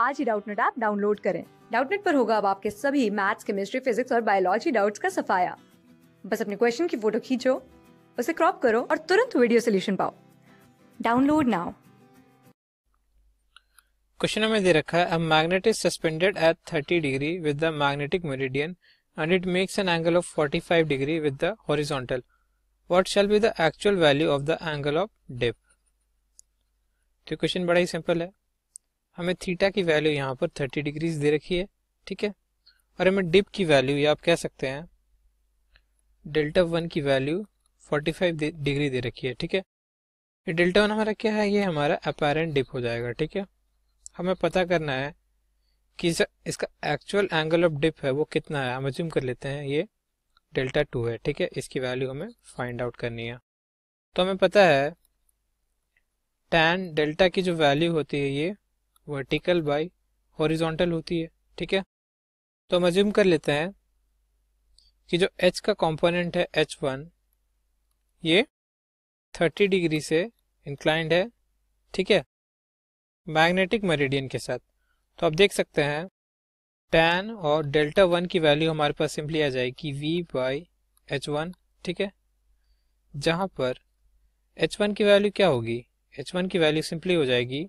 आज ही Doubtnut app download करें डाउटनेट पर होगा अब आपके सभी मैथ्स केमिस्ट्री फिजिक्स और बायोलॉजी डाउट्स का सफाया बस अपने क्वेश्चन की फोटो खींचो उसे क्रॉप करो और तुरंत वीडियो सोल्यूशन पाओ डाउनलोड नाउ क्वेश्चन में दे रखा है a magnet is suspended at 30 degree with the magnetic meridian and it makes an angle of 45 degree with the horizontal what shall be the actual value of the angle of dip तो question बड़ा ही simple है हमें theta की value यहाँ पर thirty degrees दे रखी है ठीक है और हमें डिप की वैल्यू या आप कह सकते हैं डेल्टा वन की वैल्यू 45 डिग्री दे रखी है ठीक है ये डेल्टा वन हमारा क्या है ये हमारा अपेरेंट डिप हो जाएगा ठीक है हमें पता करना है कि इसका एक्चुअल एंगल ऑफ डिप है वो कितना है हम एज्यूम कर लेते हैं ये डेल्टा टू है ठीक है इसकी वैल्यू हमें फाइंड आउट करनी है तो हमें पता है टैन डेल्टा की जो वैल्यू होती है ये वर्टिकल बाई हॉरिजॉन्टल होती है ठीक है तो हम अज्यूम कर लेते हैं कि जो एच का कंपोनेंट है एच वन ये थर्टी डिग्री से इंक्लाइंड है ठीक है मैग्नेटिक मेरिडियन के साथ तो आप देख सकते हैं टेन और डेल्टा वन की वैल्यू हमारे पास सिंपली आ जाएगी वी बाई एच वन ठीक है जहाँ पर एच वन की वैल्यू क्या होगी एच वन की वैल्यू सिंपली हो जाएगी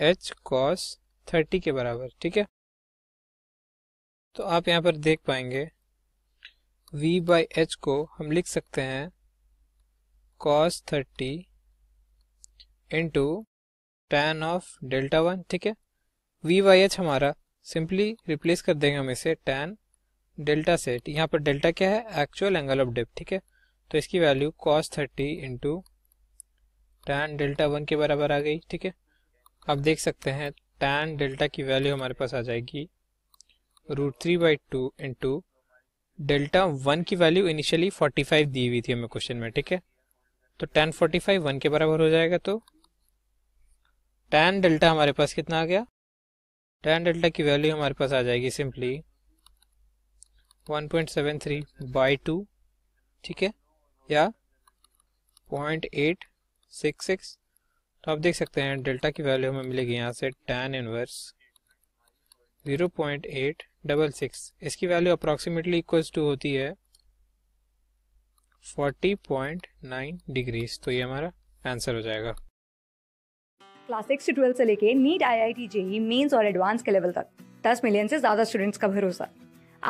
एच कॉस थर्टी के बराबर ठीक है तो आप यहाँ पर देख पाएंगे v बाई एच को हम लिख सकते हैं cos thirty into ten of delta one ठीक है वी वाई एच हमारा सिंपली रिप्लेस कर देंगे हम इसे टेन डेल्टा से यहाँ पर डेल्टा क्या है एक्चुअल एंगल ऑफ डेप ठीक है तो इसकी value cos thirty into ten delta one के बराबर आ गई ठीक है आप देख सकते हैं टैन डेल्टा की वैल्यू हमारे पास आ जाएगी root three by two into delta one की वैल्यू इनिशियली फोर्टी फाइव दी हुई थी हमें क्वेश्चन में ठीक है तो टेन फोर्टी फाइव वन के बराबर हो जाएगा तो टेन डेल्टा हमारे पास कितना आ गया टेन डेल्टा की वैल्यू हमारे पास आ जाएगी simply one point seven three by two ठीक है या पॉइंट एट सिक्स सिक्स तो आप देख सकते हैं डेल्टा की वैल्यू हमें मिलेगी यहाँ से ten inverse zero point eight double six इसकी वैल्यू अप्रॉक्सीमेटली इक्वल्स टू होती है फोर्टी पॉइंट नाइन डिग्रीज तो ये हमारा आंसर हो जाएगा क्लास सिक्स से ट्वेल्थ से लेके NEET I I T JEE Mains और एडवांस के लेवल तक दस मिलियन से ज्यादा स्टूडेंट्स का भरोसा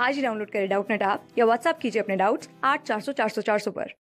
आज ही डाउनलोड करें डाउट नेट ऐप या व्हाट्सएप कीजिए अपने डाउट्स आठ चार सौ चार सौ चार सौ पर